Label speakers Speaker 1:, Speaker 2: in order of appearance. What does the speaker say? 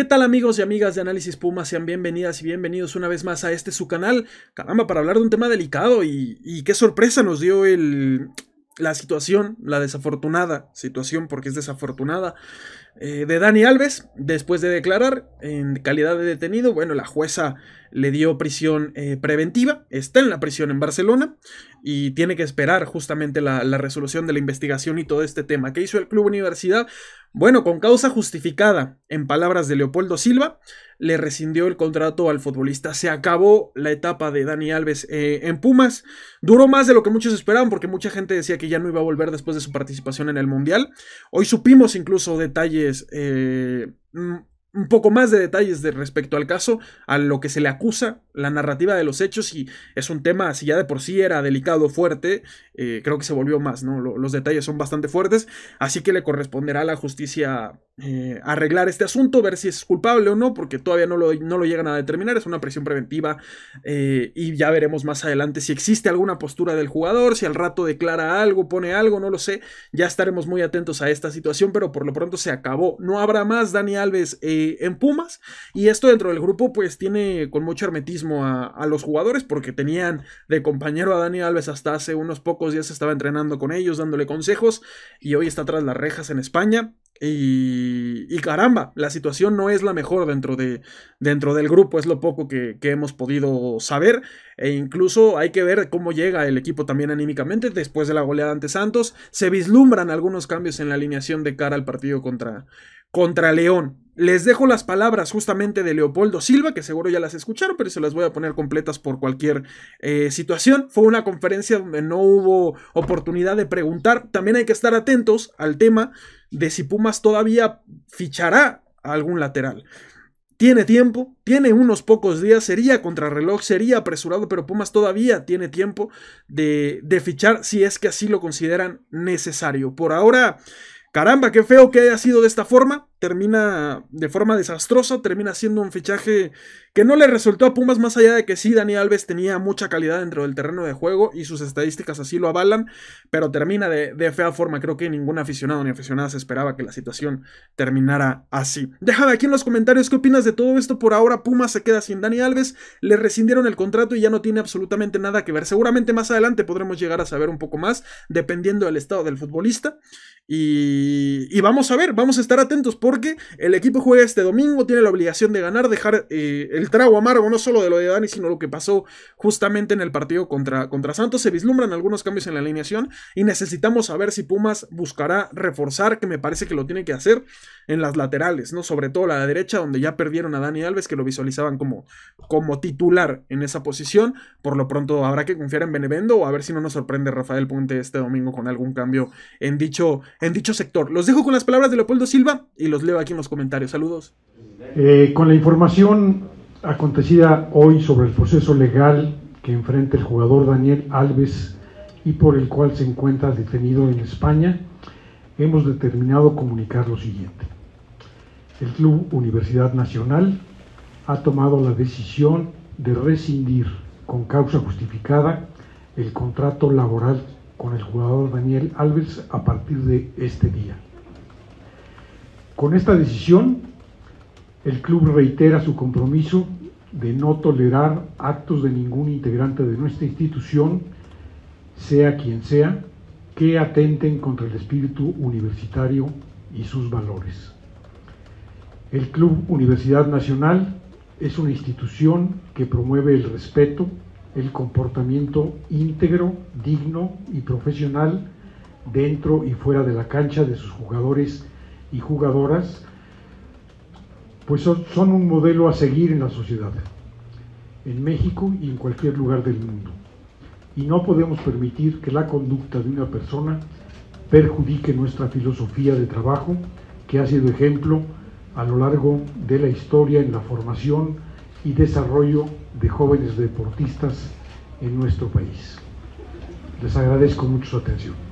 Speaker 1: ¿Qué tal amigos y amigas de Análisis Puma? Sean bienvenidas y bienvenidos una vez más a este su canal. Caramba, para hablar de un tema delicado y, qué sorpresa nos dio el, la situación, la desafortunada situación, porque es desafortunada, eh, de Dani Alves, después de declarar en calidad de detenido, bueno, la jueza le dio prisión eh, preventiva, está en la prisión en Barcelona y tiene que esperar justamente la, resolución de la investigación y todo este tema. ¿Qué hizo el Club Universidad? Bueno, con causa justificada, en palabras de Leopoldo Silva, le rescindió el contrato al futbolista. Se acabó la etapa de Dani Alves eh, en Pumas. Duró más de lo que muchos esperaban porque mucha gente decía que ya no iba a volver después de su participación en el Mundial. Hoy supimos incluso detalles... Eh, un poco más de detalles de respecto al caso, a lo que se le acusa, la narrativa de los hechos, y es un tema, si ya de por sí era delicado, fuerte, eh, creo que se volvió más, ¿no? los detalles son bastante fuertes, así que le corresponderá a la justicia eh, arreglar este asunto, ver si es culpable o no, porque todavía no lo, no lo llegan a determinar, es una presión preventiva, eh, y ya veremos más adelante si existe alguna postura del jugador, si al rato declara algo, pone algo, no lo sé, ya estaremos muy atentos a esta situación, pero por lo pronto se acabó, no habrá más Dani Alves. Eh, en Pumas. Y esto dentro del grupo pues tiene con mucho hermetismo a, los jugadores porque tenían de compañero a Dani Alves hasta hace unos pocos días estaba entrenando con ellos, dándole consejos y hoy está tras las rejas en España. Y, caramba, la situación no es la mejor dentro, de, dentro del grupo, es lo poco que, que hemos podido saber. E incluso hay que ver cómo llega el equipo también anímicamente después de la goleada ante Santos. Se vislumbran algunos cambios en la alineación de cara al partido contra, contra León. Les dejo las palabras justamente de Leopoldo Silva, que seguro ya las escucharon, pero se las voy a poner completas por cualquier eh, situación. Fue una conferencia donde no hubo oportunidad de preguntar. También hay que estar atentos al tema de si Pumas todavía fichará a algún lateral. Tiene tiempo, tiene unos pocos días, sería contrarreloj, sería apresurado, pero Pumas todavía tiene tiempo de, de fichar si es que así lo consideran necesario. Por ahora, caramba, qué feo que haya sido de esta forma, termina de forma desastrosa, termina siendo un fichaje que no le resultó a Pumas más allá de que sí, Dani Alves tenía mucha calidad dentro del terreno de juego y sus estadísticas así lo avalan, pero termina de, fea forma, creo que ningún aficionado ni aficionada se esperaba que la situación terminara así. Déjame aquí en los comentarios qué opinas de todo esto, por ahora Pumas se queda sin Dani Alves, le rescindieron el contrato y ya no tiene absolutamente nada que ver, seguramente más adelante podremos llegar a saber un poco más, dependiendo del estado del futbolista, y, y vamos a ver, vamos a estar atentos, porque el equipo juega este domingo, tiene la obligación de ganar, dejar eh, el trago amargo, no solo de lo de Dani, sino lo que pasó justamente en el partido contra, contra Santos. Se vislumbran algunos cambios en la alineación y necesitamos saber si Pumas buscará reforzar, que me parece que lo tiene que hacer en las laterales, ¿no? Sobre todo la derecha, donde ya perdieron a Dani Alves, que lo visualizaban como, como titular en esa posición. Por lo pronto habrá que confiar en Benevendo o a ver si no nos sorprende Rafael Puente este domingo con algún cambio en dicho, en dicho sector. Los dejo con las palabras de Leopoldo Silva y los leo aquí en los comentarios. Saludos.
Speaker 2: Eh, con la información acontecida hoy sobre el proceso legal que enfrenta el jugador Daniel Alves y por el cual se encuentra detenido en España, hemos determinado comunicar lo siguiente. El Club Universidad Nacional ha tomado la decisión de rescindir con causa justificada el contrato laboral con el jugador Daniel Alves a partir de este día. Con esta decisión, el club reitera su compromiso de no tolerar actos de ningún integrante de nuestra institución, sea quien sea, que atenten contra el espíritu universitario y sus valores. El Club Universidad Nacional es una institución que promueve el respeto, el comportamiento íntegro, digno y profesional dentro y fuera de la cancha de sus jugadores y jugadoras, pues son un modelo a seguir en la sociedad, en México y en cualquier lugar del mundo. Y no podemos permitir que la conducta de una persona perjudique nuestra filosofía de trabajo, que ha sido ejemplo a lo largo de la historia en la formación y desarrollo de jóvenes deportistas en nuestro país. Les agradezco mucho su atención.